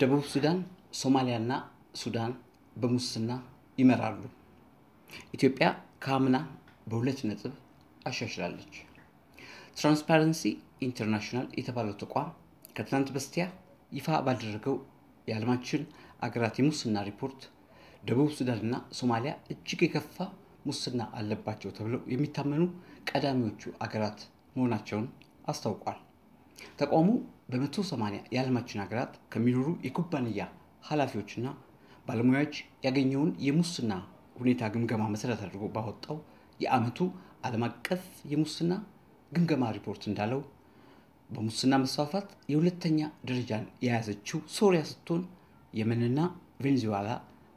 ደቡብ ሱዳን፣ ሶማሊያና ሱዳን በሙስና ይመራሉ። ኢትዮጵያ ከአምና በሁለት ነጥብ አሻሽላለች። ትራንስፓረንሲ ኢንተርናሽናል የተባለው ተቋም ከትናንት በስቲያ ይፋ ባደረገው የዓለማችን አገራት የሙስና ሪፖርት ደቡብ ሱዳንና ሶማሊያ እጅግ የከፋ ሙስና አለባቸው ተብለው የሚታመኑ ቀዳሚዎቹ አገራት መሆናቸውን አስታውቋል። ተቋሙ በ180 የዓለማችን ሀገራት ከሚኖሩ የኩባንያ ኃላፊዎችና ባለሙያዎች ያገኘውን የሙስና ሁኔታ ግምገማ መሰረት አድርጎ ባወጣው የአመቱ ዓለም አቀፍ የሙስና ግምገማ ሪፖርት እንዳለው በሙስና መስፋፋት የሁለተኛ ደረጃን የያዘችው ሶሪያ ስትሆን የመንና ቬኔዙዌላ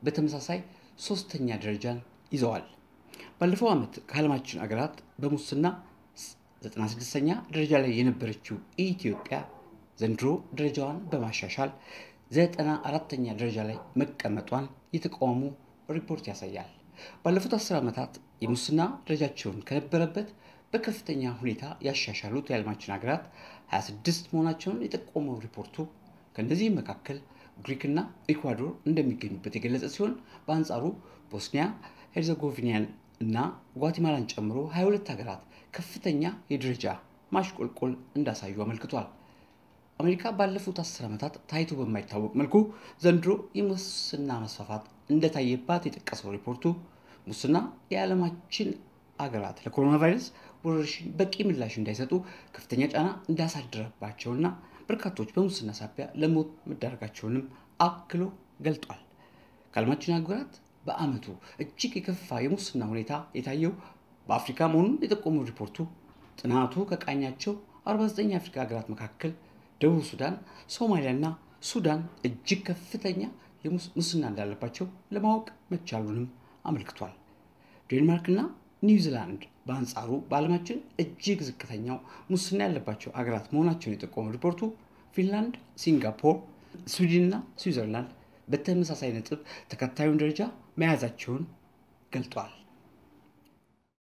በተመሳሳይ ሶስተኛ ደረጃን ይዘዋል። ባለፈው ዓመት ከዓለማችን አገራት በሙስና 96ኛ ደረጃ ላይ የነበረችው ኢትዮጵያ ዘንድሮ ደረጃዋን በማሻሻል ዘጠና አራተኛ ደረጃ ላይ መቀመጧን የተቋሙ ሪፖርት ያሳያል። ባለፉት አስር ዓመታት የሙስና ደረጃቸውን ከነበረበት በከፍተኛ ሁኔታ ያሻሻሉት የዓለማችን ሀገራት 26 መሆናቸውን የጠቆመው ሪፖርቱ ከእነዚህም መካከል ግሪክና ኢኳዶር እንደሚገኙበት የገለጸ ሲሆን በአንጻሩ ቦስኒያ ሄርዘጎቪኒያን እና ጓቲማላን ጨምሮ 22 ሀገራት ከፍተኛ የደረጃ ማሽቆልቆል እንዳሳዩ አመልክቷል። አሜሪካ ባለፉት አስር ዓመታት ታይቶ በማይታወቅ መልኩ ዘንድሮ የሙስና መስፋፋት እንደታየባት የጠቀሰው ሪፖርቱ ሙስና የዓለማችን አገራት ለኮሮና ቫይረስ ወረርሽኝ በቂ ምላሽ እንዳይሰጡ ከፍተኛ ጫና እንዳሳደረባቸውና በርካቶች በሙስና ሳቢያ ለሞት መዳረጋቸውንም አክሎ ገልጧል። ከዓለማችን አገራት በዓመቱ እጅግ የከፋ የሙስና ሁኔታ የታየው በአፍሪካ መሆኑን የጠቆመው ሪፖርቱ ጥናቱ ከቃኛቸው 49 የአፍሪካ ሀገራት መካከል ደቡብ ሱዳን፣ ሶማሊያና ሱዳን እጅግ ከፍተኛ ሙስና እንዳለባቸው ለማወቅ መቻሉንም አመልክቷል። ዴንማርክና ኒውዚላንድ በአንጻሩ በዓለማችን እጅግ ዝቅተኛው ሙስና ያለባቸው ሀገራት መሆናቸውን የጠቆመው ሪፖርቱ ፊንላንድ፣ ሲንጋፖር፣ ስዊድንና ስዊዘርላንድ በተመሳሳይ ነጥብ ተከታዩን ደረጃ መያዛቸውን ገልጧል።